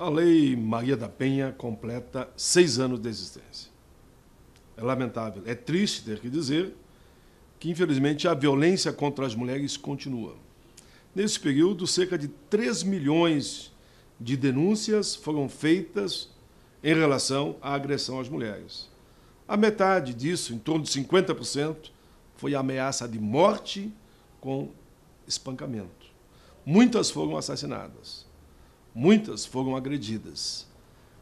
A Lei Maria da Penha completa seis anos de existência. É lamentável, é triste ter que dizer que, infelizmente, a violência contra as mulheres continua. Nesse período, cerca de 3 milhões de denúncias foram feitas em relação à agressão às mulheres. A metade disso, em torno de 50%, foi ameaça de morte com espancamento. Muitas foram assassinadas. Muitas foram agredidas.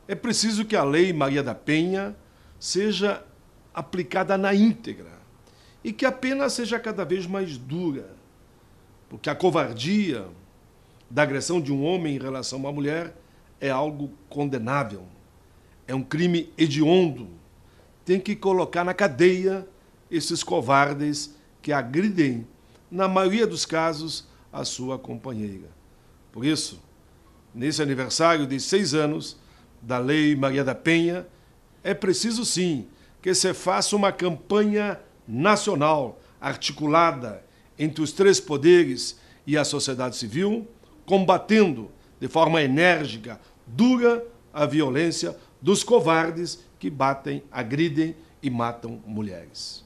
É preciso que a Lei Maria da Penha seja aplicada na íntegra e que a pena seja cada vez mais dura, porque a covardia da agressão de um homem em relação a uma mulher é algo condenável, é um crime hediondo. Tem que colocar na cadeia esses covardes que agridem, na maioria dos casos, a sua companheira. Por isso, nesse aniversário de seis anos da Lei Maria da Penha, é preciso sim que se faça uma campanha nacional articulada entre os três poderes e a sociedade civil, combatendo de forma enérgica, dura, a violência dos covardes que batem, agridem e matam mulheres.